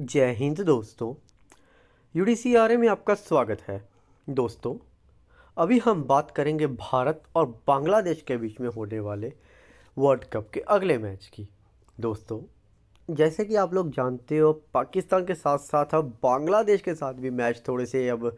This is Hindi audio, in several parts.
जय हिंद दोस्तों यू में आपका स्वागत है दोस्तों अभी हम बात करेंगे भारत और बांग्लादेश के बीच में होने वाले वर्ल्ड कप के अगले मैच की दोस्तों जैसे कि आप लोग जानते हो पाकिस्तान के साथ साथ अब बांग्लादेश के साथ भी मैच थोड़े से अब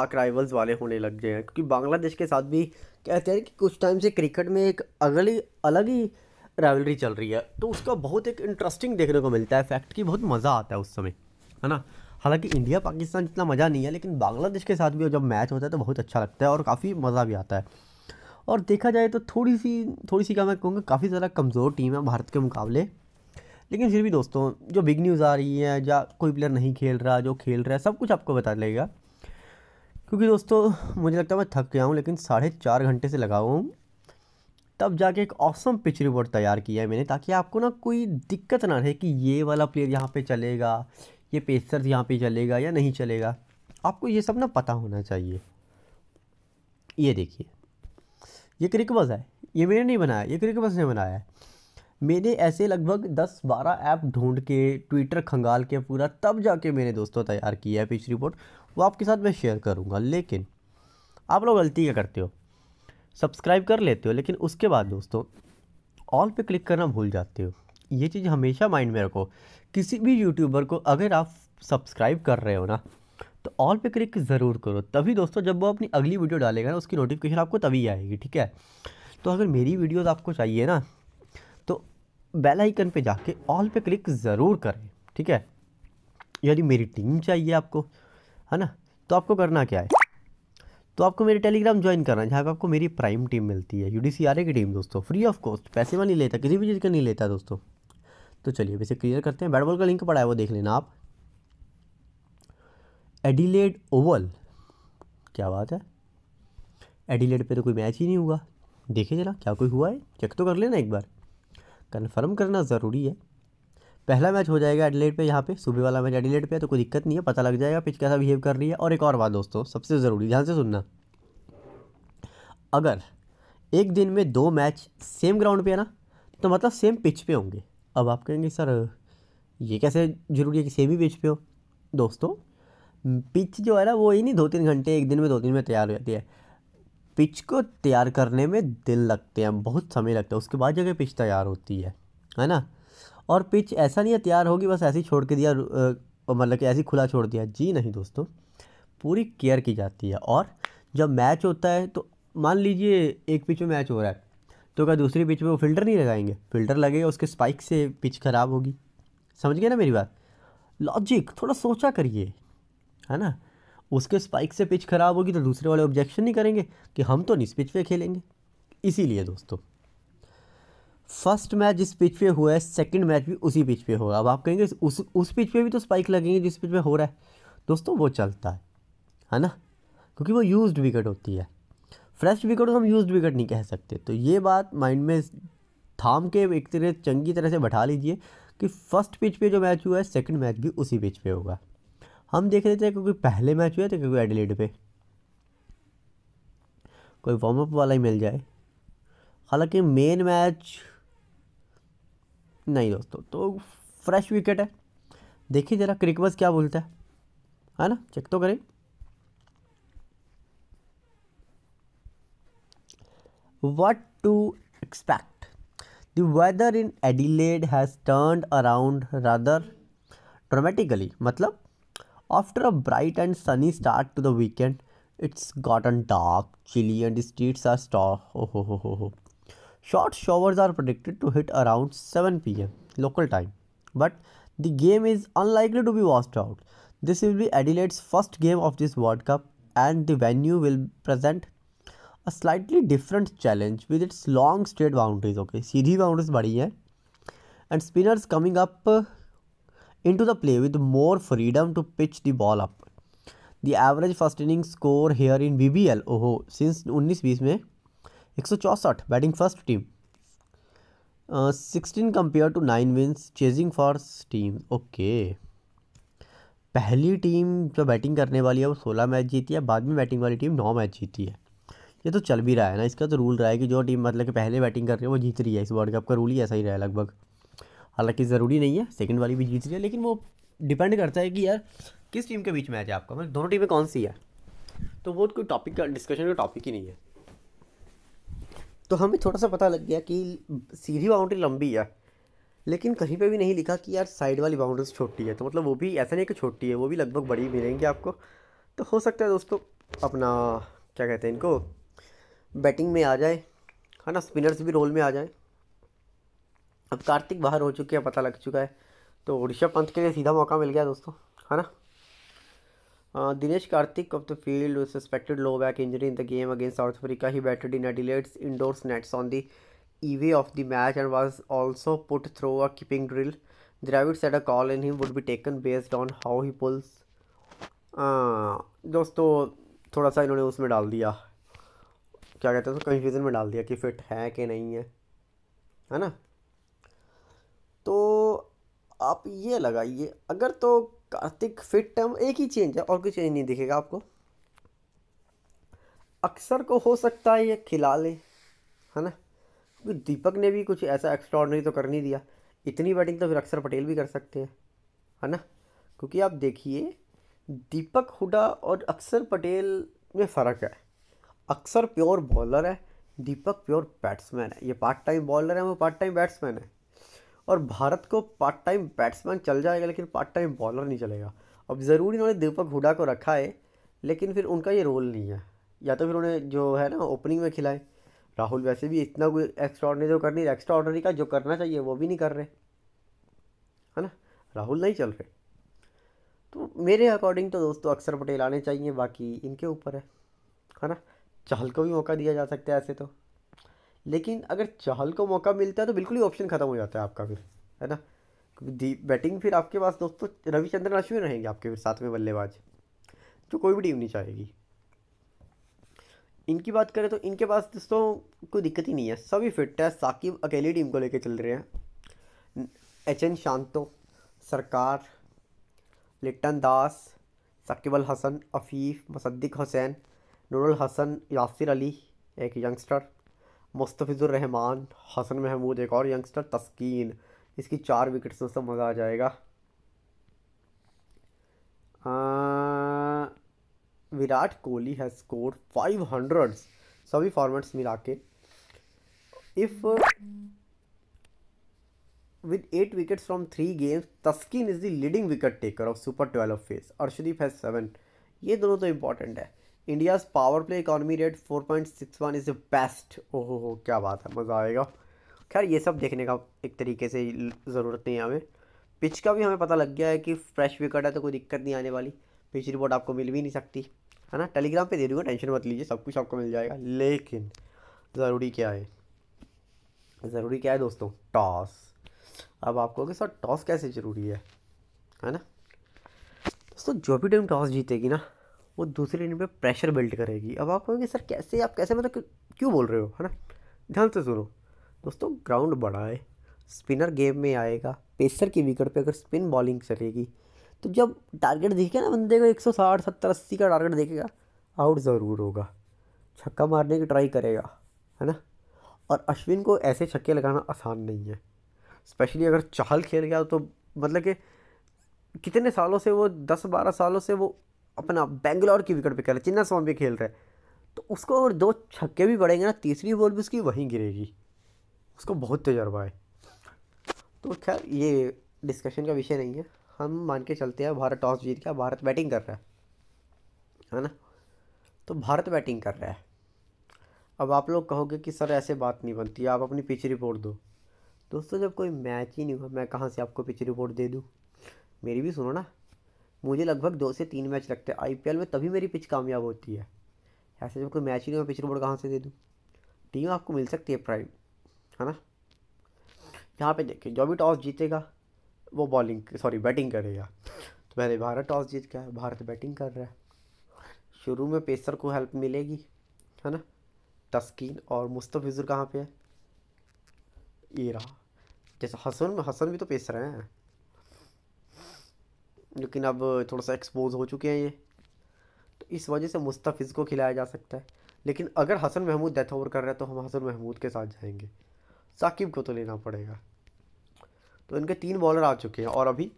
आक राइवल्स वाले होने लग गए हैं क्योंकि बांग्लादेश के साथ भी कहते हैं कि कुछ टाइम से क्रिकेट में एक अगली अलग ही रेवलरी चल रही है तो उसका बहुत एक इंटरेस्टिंग देखने को मिलता है फैक्ट कि बहुत मज़ा आता है उस समय है ना हालांकि इंडिया पाकिस्तान जितना मज़ा नहीं है लेकिन बांग्लादेश के साथ भी जब मैच होता है तो बहुत अच्छा लगता है और काफ़ी मज़ा भी आता है और देखा जाए तो थोड़ी सी थोड़ी सी क्या मैं कहूँगा काफ़ी ज़्यादा कमज़ोर टीम है भारत के मुकाबले लेकिन फिर भी दोस्तों जो बिग न्यूज़ आ रही है या कोई प्लेयर नहीं खेल रहा जो खेल रहा है सब कुछ आपको बता लेगा क्योंकि दोस्तों मुझे लगता है मैं थक गया हूँ लेकिन साढ़े चार घंटे से लगा हुआ हूँ तब जाके एक ऑसम पिच रिपोर्ट तैयार किया है मैंने ताकि आपको ना कोई दिक्कत ना रहे कि ये वाला प्लेयर यहाँ पे चलेगा ये पेसर्स यहाँ पे चलेगा या नहीं चलेगा आपको ये सब ना पता होना चाहिए ये देखिए ये क्रिकबस है ये मैंने नहीं बनाया ये क्रिकबस ने बनाया है मैंने ऐसे लगभग दस बारह ऐप ढूंढ के ट्विटर खंगाल के पूरा तब जाके मैंने दोस्तों तैयार किया है पिच रिपोर्ट वो आपके साथ मैं शेयर करूँगा लेकिन आप लोग गलती क्या करते हो सब्सक्राइब कर लेते हो लेकिन उसके बाद दोस्तों ऑल पे क्लिक करना भूल जाते हो ये चीज़ हमेशा माइंड में रखो किसी भी यूट्यूबर को अगर आप सब्सक्राइब कर रहे हो ना तो ऑल पे क्लिक ज़रूर करो तभी दोस्तों जब वो अपनी अगली वीडियो डालेगा ना उसकी नोटिफिकेशन आपको तभी आएगी ठीक है तो अगर मेरी वीडियोज़ आपको चाहिए ना तो बेल आइकन पे जाके ऑल पे क्लिक ज़रूर करें ठीक है यदि मेरी टीम चाहिए आपको है ना तो आपको करना क्या है तो आपको मेरे टेलीग्राम ज्वाइन करना है जहाँ पे आपको मेरी प्राइम टीम मिलती है यू की टीम दोस्तों फ्री ऑफ कॉस्ट पैसे में नहीं लेता किसी भी चीज़ का नहीं लेता दोस्तों तो चलिए वैसे क्लियर करते हैं बैट बॉल का लिंक पड़ा है वो देख लेना आप एडिलेड ओवल क्या बात है एडिलेड पे तो कोई मैच ही नहीं हुआ देखे जरा क्या कोई हुआ है चेक तो कर लेना एक बार कन्फर्म करना ज़रूरी है पहला मैच हो जाएगा एडिलेट पे यहाँ पे सुबह वाला मैच एडिलेट पे है तो कोई दिक्कत नहीं है पता लग जाएगा पिच कैसा बिहेव कर रही है और एक और बात दोस्तों सबसे ज़रूरी ध्यान से सुनना अगर एक दिन में दो मैच सेम ग्राउंड पे है ना तो मतलब सेम पिच पे होंगे अब आप कहेंगे सर ये कैसे ज़रूरी है कि सेम ही पिच पे हो दोस्तों पिच जो है ना वो ही नहीं दो तीन घंटे एक दिन में दो तीन में तैयार हो जाती है पिच को तैयार करने में दिन लगते हैं बहुत समय लगता है उसके बाद जगह पिच तैयार होती है है ना और पिच ऐसा नहीं है तैयार होगी बस ऐसे ही छोड़ के दिया मतलब कि ऐसे ही खुला छोड़ दिया जी नहीं दोस्तों पूरी केयर की जाती है और जब मैच होता है तो मान लीजिए एक पिच में मैच हो रहा है तो क्या दूसरी पिच में वो फिल्टर नहीं लगाएंगे फिल्टर लगेगा उसके स्पाइक से पिच ख़राब होगी समझ गए ना मेरी बात लॉजिक थोड़ा सोचा करिए है ना उसके स्पाइक से पिच ख़राब होगी तो दूसरे वाले ऑब्जेक्शन नहीं करेंगे कि हम तो नहीं पिच पे खेलेंगे इसीलिए दोस्तों फर्स्ट मैच जिस पिच पे हुआ है सेकंड मैच भी उसी पिच पे होगा अब आप कहेंगे उस उस पिच पे भी तो स्पाइक लगेंगे जिस पिच पे हो रहा है दोस्तों वो चलता है है ना क्योंकि वो यूज्ड विकेट होती है फ्रेश विकेट को हम यूज्ड विकेट नहीं कह सकते तो ये बात माइंड में थाम के एक तरह चंगी तरह से बैठा लीजिए कि फर्स्ट पिच पे जो मैच हुआ है सेकंड मैच भी उसी पिच पे होगा हम देख लेते हैं क्योंकि पहले मैच हुए थे क्योंकि एडिलेड पे कोई वार्म अप वाला ही मिल जाए हालांकि मेन मैच नहीं दोस्तों तो फ्रेश विकेट है देखिए जरा क्रिकबस क्या बोलता है है ना चेक तो करें what to expect the weather in Adelaide has turn around rather dramatically मतलब after a bright and sunny start to the weekend it's got an dark chilly and streets are stock ओ हो हो हो Short showers are predicted to hit around 7 pm local time, but the game is unlikely to be washed out. This will be Adelaide's first game of this World Cup, and the venue will present a slightly different challenge with its long straight boundaries. Okay, CD boundaries buddy, हैं and spinners coming up uh, into the play with more freedom to pitch the ball up. The average first inning score here in BBL, oh, since 19-20 एक सौ चौंसठ batting first team sixteen compare to nine wins chasing for team okay पहली टीम जो बैटिंग करने वाली है वो सोलह मैच जीती है बाद में बैटिंग वाली टीम नौ मैच जीती है ये तो चल भी रहा है ना इसका तो रूल रहा है कि जो टीम मतलब कि पहले बैटिंग कर रही है वो जीत रही है इस वर्ल्ड कप का रूल ही ऐसा ही रहा है लगभग हालांकि ज़रूरी नहीं है सेकंड वाली भी जीत रही है लेकिन वो डिपेंड करता है कि यार किस टीम के बीच मैच है आपका मतलब दोनों टीमें कौन सी है तो वो कोई टॉपिक का डिस्कशन का टॉपिक ही नहीं है तो हमें थोड़ा सा पता लग गया कि सीधी बाउंड्री लंबी है लेकिन कहीं पे भी नहीं लिखा कि यार साइड वाली बाउंड्रीज छोटी है तो मतलब वो भी ऐसा नहीं कि छोटी है वो भी लगभग बड़ी मिलेंगी आपको तो हो सकता है दोस्तों अपना क्या कहते हैं इनको बैटिंग में आ जाए है ना स्पिनर्स भी रोल में आ जाए अब कार्तिक बाहर हो चुके हैं पता लग चुका है तो ऋषभ पंत के लिए सीधा मौका मिल गया दोस्तों है ना Dinesh Karthik off the field suspected low back injury in the game against South Africa he batted in a Adelaide's indoor nets on the eve of the match and was also put through a keeping drill Dravid set a call in he would be taken based on how he pulls दोस्तों थोड़ा सा इन्होंने उसमें डाल दिया क्या कहते हैं कन्फ्यूजन में डाल दिया कि फिट है कि नहीं है है ना तो आप ये लगाइए अगर तो कार्तिक फिट टर्म एक ही चेंज है और कोई चेंज नहीं दिखेगा आपको अक्सर को हो सकता है ये खिला ले है ना क्योंकि दीपक ने भी कुछ ऐसा एक्स्ट्रॉडनरी तो कर नहीं दिया इतनी बैटिंग तो फिर अक्सर पटेल भी कर सकते हैं है ना क्योंकि आप देखिए दीपक हुडा और अक्सर पटेल में फ़र्क है अक्सर प्योर बॉलर है दीपक प्योर बैट्समैन है ये पार्ट टाइम बॉलर है वो पार्ट टाइम बैट्समैन है और भारत को पार्ट टाइम बैट्समैन चल जाएगा लेकिन पार्ट टाइम बॉलर नहीं चलेगा अब ज़रूर इन्होंने दीपक हुडा को रखा है लेकिन फिर उनका ये रोल नहीं है या तो फिर उन्हें जो है ना ओपनिंग में खिलाए राहुल वैसे भी इतना कोई एक्स्ट्रा ऑर्डनरी जो करनी एक्स्ट्रा ऑर्डनरी का जो करना चाहिए वो भी नहीं कर रहे है ना राहुल नहीं चल रहे तो मेरे अकॉर्डिंग तो दोस्तों अक्सर पटेल आने चाहिए बाकी इनके ऊपर है है ना चहल को भी मौका दिया जा सकता है ऐसे तो लेकिन अगर चाहल को मौका मिलता है तो बिल्कुल ही ऑप्शन ख़त्म हो जाता है आपका फिर है ना बैटिंग फिर आपके पास दोस्तों रविचंद्रन अश्विन रहेंगे आपके फिर साथ में बल्लेबाज जो तो कोई भी टीम नहीं चाहेगी इनकी बात करें तो इनके पास दोस्तों कोई दिक्कत ही नहीं है सभी फिट है साकिब अकेली टीम को लेकर चल रहे हैं एच एन शांतो सरकार लिट्टन दास साकिब अल हसन अफीफ मुसद्दिक हुसैन नूरुल हसन यासिर अली एक यंगस्टर मुस्तफ़िज़ुर रहमान हसन महमूद एक और यंगस्टर तस्कीन इसकी चार विकेट्स में सब मज़ा आ जाएगा आ, Virat Kohli has score five hundred सभी फॉर्मेट्स मिला के if with eight wickets from three games Taskin is the wicket taker of super Super 12 phase. Arshdeep है सेवन ये दोनों तो इम्पॉर्टेंट है India's power play economy rate four point six one is the best ओहो हो क्या बात है मज़ा आएगा खैर ये सब देखने का एक तरीके से ज़रूरत नहीं है हमें पिच का भी हमें पता लग गया है कि फ्रेश विकेट है तो कोई दिक्कत नहीं आने वाली पिच रिपोर्ट आपको मिल भी नहीं सकती है ना टेलीग्राम पे दे दूँगा टेंशन मत लीजिए सब कुछ आपको मिल जाएगा लेकिन ज़रूरी क्या है ज़रूरी क्या है दोस्तों टॉस अब आपको कि सर टॉस कैसे ज़रूरी है है ना दोस्तों जो भी टीम टॉस जीतेगी ना वो दूसरे इंड पे प्रेशर बिल्ड करेगी अब आप कहोगे सर कैसे आप कैसे मतलब क्यों बोल रहे हो है ना ध्यान से सुनो दोस्तों ग्राउंड बड़ा है स्पिनर गेम में आएगा पेसर की विकेट पे अगर स्पिन बॉलिंग चलेगी तो जब टारगेट देखेगा ना बंदे को एक सौ साठ सत्तर अस्सी का टारगेट देखेगा आउट ज़रूर होगा छक्का मारने की ट्राई करेगा है ना और अश्विन को ऐसे छक्के लगाना आसान नहीं है स्पेशली अगर चाहल खेल गया तो मतलब कि कितने सालों से वो दस बारह सालों से वो अपना बेंगलोर की विकेट पे खेल रहा चिन्ना स्वामी खेल रहा है तो उसको अगर दो छक्के भी पड़ेंगे ना तीसरी बॉल भी उसकी वहीं गिरेगी उसको बहुत तजर्बा है तो खैर ये डिस्कशन का विषय नहीं है हम मान के चलते हैं भारत टॉस जीत गया भारत बैटिंग कर रहा है है ना तो भारत बैटिंग कर रहा है अब आप लोग कहोगे कि सर ऐसे बात नहीं बनती आप अपनी पिच रिपोर्ट दो दोस्तों जब कोई मैच ही नहीं हुआ मैं कहाँ से आपको पिच रिपोर्ट दे दूँ मेरी भी सुनो ना मुझे लगभग दो से तीन मैच लगते हैं आईपीएल में तभी मेरी पिच कामयाब होती है ऐसे जब कोई मैच ही नहीं मैं पिच रोबोट कहाँ से दे दूँ टीम आपको मिल सकती है प्राइम है ना यहाँ पे देखिए जो भी टॉस जीतेगा वो बॉलिंग सॉरी बैटिंग करेगा तो पहले भारत टॉस जीत गया भारत बैटिंग कर रहा है शुरू में पेसर को हेल्प मिलेगी है ना तस्कीन और मुस्तफ़िजुर कहाँ पे है ये रहा जैसे हसन हसन भी तो पेसर हैं लेकिन अब थोड़ा सा एक्सपोज हो चुके हैं ये तो इस वजह से मुस्तफ़ को खिलाया जा सकता है लेकिन अगर हसन महमूद डेथ ओवर कर रहा है तो हम हसन महमूद के साथ जाएंगे साकिब को तो लेना पड़ेगा तो इनके तीन बॉलर आ चुके हैं और अभी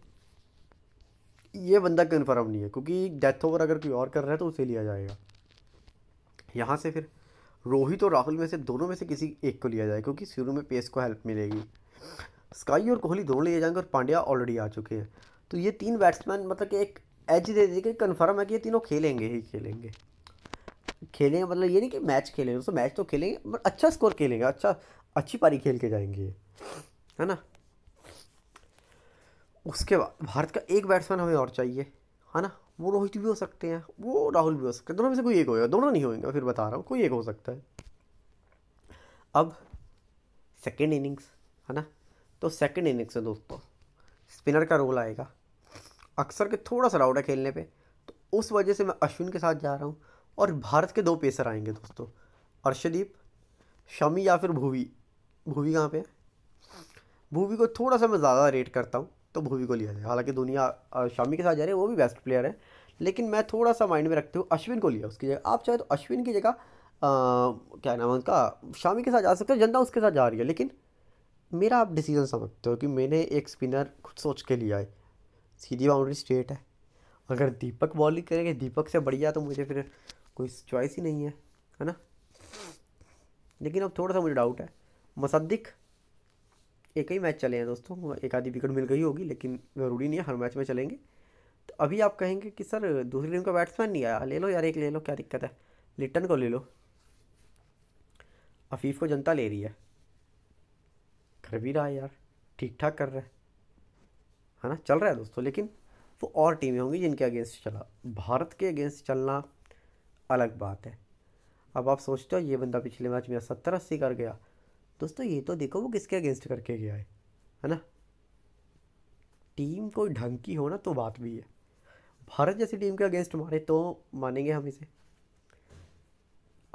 ये बंदा कन्फर्म नहीं है क्योंकि डेथ ओवर अगर कोई और कर रहा है तो उसे लिया जाएगा यहाँ से फिर रोहित और राहुल में से दोनों में से किसी एक को लिया जाए क्योंकि शुरू में पेस को हेल्प मिलेगी स्काई और कोहली दोनों लिए जाएंगे और पांड्या ऑलरेडी आ चुके हैं तो ये तीन बैट्समैन मतलब कि एक एज दे दी कि कन्फर्म है कि ये तीनों खेलेंगे ही खेलेंगे खेलेंगे मतलब ये नहीं कि मैच खेलेंगे दोस्तों मैच तो खेलेंगे बट अच्छा स्कोर खेलेंगे अच्छा अच्छी पारी खेल के जाएंगे ये है ना उसके बाद भारत का एक बैट्समैन हमें और चाहिए है ना वो रोहित भी हो सकते हैं वो राहुल भी हो सकते हैं दोनों में से कोई एक होगा दोनों नहीं होएंगे फिर बता रहा हूँ कोई एक हो सकता है अब सेकेंड इनिंग्स है ना तो सेकेंड इनिंग्स है दोस्तों स्पिनर का रोल आएगा अक्सर के थोड़ा सा राउट है खेलने पे तो उस वजह से मैं अश्विन के साथ जा रहा हूँ और भारत के दो पेसर आएंगे दोस्तों अर्शदीप शमी या फिर भूवी भूवी कहाँ पे है भूवी को थोड़ा सा मैं ज़्यादा रेट करता हूँ तो भूवी को लिया जाए हालांकि दुनिया शामी के साथ जा रहे हैं वो भी बेस्ट प्लेयर है लेकिन मैं थोड़ा सा माइंड में रखते हुए अश्विन को लिया उसकी जगह आप चाहे तो अश्विन की जगह क्या नाम है उनका शामी के साथ जा सकते हो जनता उसके साथ जा रही है लेकिन मेरा आप डिसीजन समझते हो कि मैंने एक स्पिनर खुद सोच के लिया है सीधी बाउंड्री स्ट्रेट है अगर दीपक बॉलिंग करेंगे दीपक से बढ़िया तो मुझे फिर कोई चॉइस ही नहीं है है ना लेकिन अब थोड़ा सा मुझे डाउट है मुसद्दिक एक ही मैच चले हैं दोस्तों एक आधी विकेट मिल गई होगी लेकिन ज़रूरी नहीं है हर मैच में चलेंगे तो अभी आप कहेंगे कि सर दूसरी टीम का बैट्समैन नहीं आया ले लो यार एक ले लो क्या दिक्कत है लिटन को ले लो अफीफ को जनता ले रही है कर भी रहा है यार ठीक ठाक कर रहा है है ना चल रहा है दोस्तों लेकिन वो और टीमें होंगी जिनके अगेंस्ट चला भारत के अगेंस्ट चलना अलग बात है अब आप सोचते हो ये बंदा पिछले मैच में सत्तर अस्सी कर गया दोस्तों ये तो देखो वो किसके अगेंस्ट करके गया है है ना टीम कोई ढंग की हो ना तो बात भी है भारत जैसी टीम के अगेंस्ट मारे तो मानेंगे हम इसे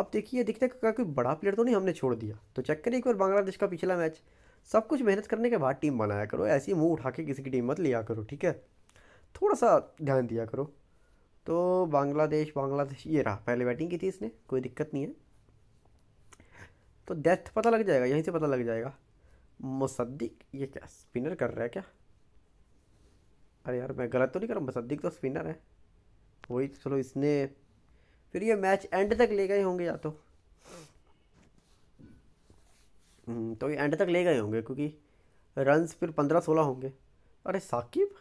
अब देखिए दिखता है कोई बड़ा प्लेयर तो नहीं हमने छोड़ दिया तो चेक करिए एक बार बांग्लादेश का पिछला मैच सब कुछ मेहनत करने के बाद टीम बनाया करो ऐसी मुंह उठा के किसी की टीम मत लिया करो ठीक है थोड़ा सा ध्यान दिया करो तो बांग्लादेश बांग्लादेश ये रहा पहले बैटिंग की थी इसने कोई दिक्कत नहीं है तो डेथ पता लग जाएगा यहीं से पता लग जाएगा मुसद्दिक ये क्या स्पिनर कर रहा है क्या अरे यार मैं गलत तो नहीं कर रहा मुसद्दिक तो स्पिनर है वही तो चलो इसने फिर ये मैच एंड तक ले गए होंगे या तो हम्म, तो ये एंड तक ले गए होंगे क्योंकि रन्स फिर पंद्रह सोलह होंगे अरे साकिब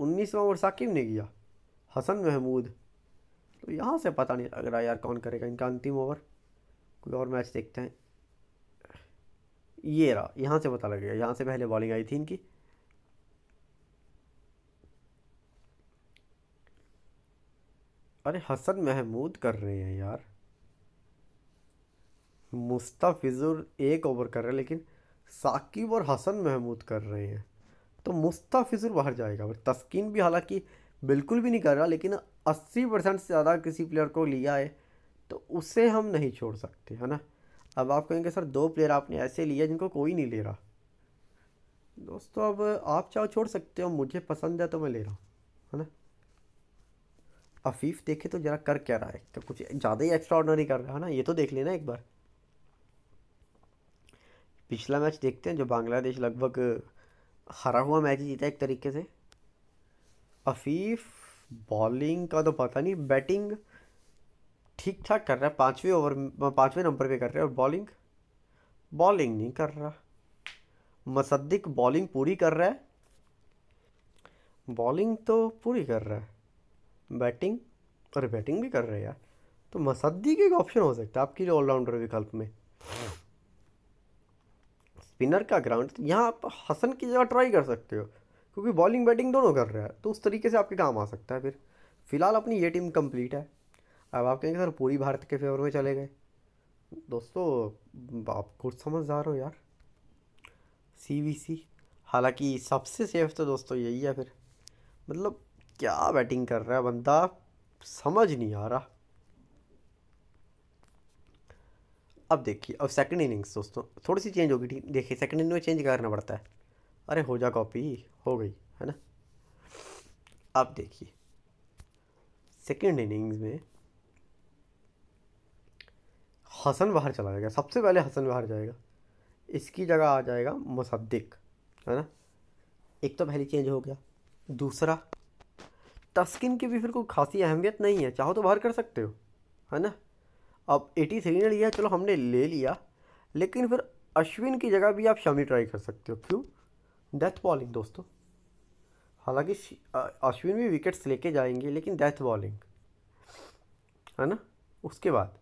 उन्नीसवा ओवर साकिब ने किया हसन महमूद तो यहाँ से पता नहीं लग रहा यार कौन करेगा इनका अंतिम ओवर कोई और मैच देखते हैं ये रहा यहाँ से पता लगेगा यहाँ से पहले बॉलिंग आई थी इनकी अरे हसन महमूद कर रहे हैं यार मुस्ताफिजुर एक ओवर कर रहे हैं लेकिन साकिब और हसन महमूद कर रहे हैं तो मुस्ताफिजुर बाहर जाएगा और तस्किन भी हालांकि बिल्कुल भी नहीं कर रहा लेकिन 80 परसेंट से ज़्यादा किसी प्लेयर को लिया है तो उसे हम नहीं छोड़ सकते है ना अब आप कहेंगे सर दो प्लेयर आपने ऐसे लिया जिनको कोई नहीं ले रहा दोस्तों अब आप चाहो छोड़ सकते हो मुझे पसंद है तो मैं ले रहा हूँ है ना अफीफ देखे तो ज़रा कर क्या रहा है तो कुछ ज़्यादा ही एक्स्ट्रा ऑर्डनरी कर रहा है ना ये तो देख लेना एक बार पिछला मैच देखते हैं जो बांग्लादेश लगभग हरा हुआ मैच जीता एक तरीके से अफीफ बॉलिंग का तो पता नहीं बैटिंग ठीक ठाक कर रहा है पाँचवें ओवर पाँचवें नंबर पे कर रहा है और बॉलिंग बॉलिंग नहीं कर रहा मसद्दिक बॉलिंग पूरी कर रहा है बॉलिंग तो पूरी कर रहा है बैटिंग और बैटिंग भी कर रहा है यार तो मसद्दिक एक ऑप्शन हो सकता है आपके लिए ऑलराउंडर विकल्प में स्पिनर का ग्राउंड तो यहाँ आप हसन की जगह ट्राई कर सकते हो क्योंकि बॉलिंग बैटिंग दोनों कर रहा है तो उस तरीके से आपके काम आ सकता है फिर फिलहाल अपनी ये टीम कंप्लीट है अब आप कहेंगे सर पूरी भारत के फेवर में चले गए दोस्तों आप खुद समझदार हो यार सी वी सी हालाँकि सबसे सेफ तो दोस्तों यही है फिर मतलब क्या बैटिंग कर रहा है बंदा समझ नहीं आ रहा अब देखिए अब सेकंड इनिंग्स दोस्तों थोड़ी सी चेंज होगी ठीक देखिए सेकंड इनिंग में चेंज करना पड़ता है अरे हो जा कॉपी हो गई है ना अब देखिए सेकंड इनिंग्स में हसन बाहर चला जाएगा सबसे पहले हसन बाहर जाएगा इसकी जगह आ जाएगा मुसद्दिक है ना एक तो पहले चेंज हो गया दूसरा तस्किन की भी फिर कोई खासी अहमियत नहीं है चाहो तो बाहर कर सकते हो है ना अब एटी थ्री ने लिया चलो हमने ले लिया लेकिन फिर अश्विन की जगह भी आप शमी ट्राई कर सकते हो क्यों डेथ बॉलिंग दोस्तों हालांकि अश्विन भी विकेट्स लेके जाएंगे लेकिन डेथ बॉलिंग है ना उसके बाद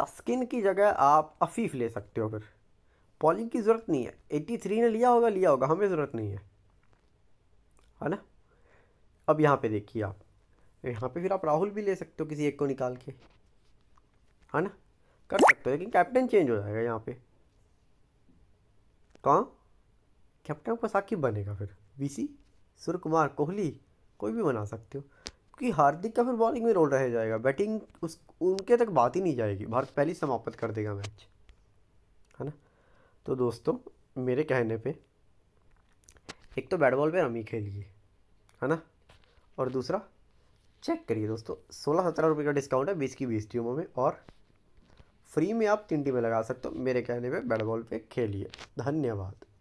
तस्किन की जगह आप अफीफ ले सकते हो फिर बॉलिंग की ज़रूरत नहीं है एटी थ्री ने लिया होगा लिया होगा हमें ज़रूरत नहीं है है ना अब यहाँ पे देखिए आप यहाँ पे फिर आप राहुल भी ले सकते हो किसी एक को निकाल के है हाँ ना कर सकते हो लेकिन कैप्टन चेंज हो जाएगा यहाँ पे कहाँ कैप्टन आपका साकिब बनेगा फिर वीसी सूर्य कुमार कोहली कोई भी बना सकते हो क्योंकि हार्दिक का फिर बॉलिंग में रोल रह जाएगा बैटिंग उस उनके तक बात ही नहीं जाएगी भारत पहले ही समाप्त कर देगा मैच है हाँ ना तो दोस्तों मेरे कहने पे एक तो बैट बॉल पर रमी खेलिए है हाँ ना और दूसरा चेक करिए दोस्तों सोलह सत्रह रुपये का डिस्काउंट है बीस की बीस टीमों में और फ्री में आप तीन टीमें लगा सकते हो मेरे कहने पे बैट बॉल पे खेलिए धन्यवाद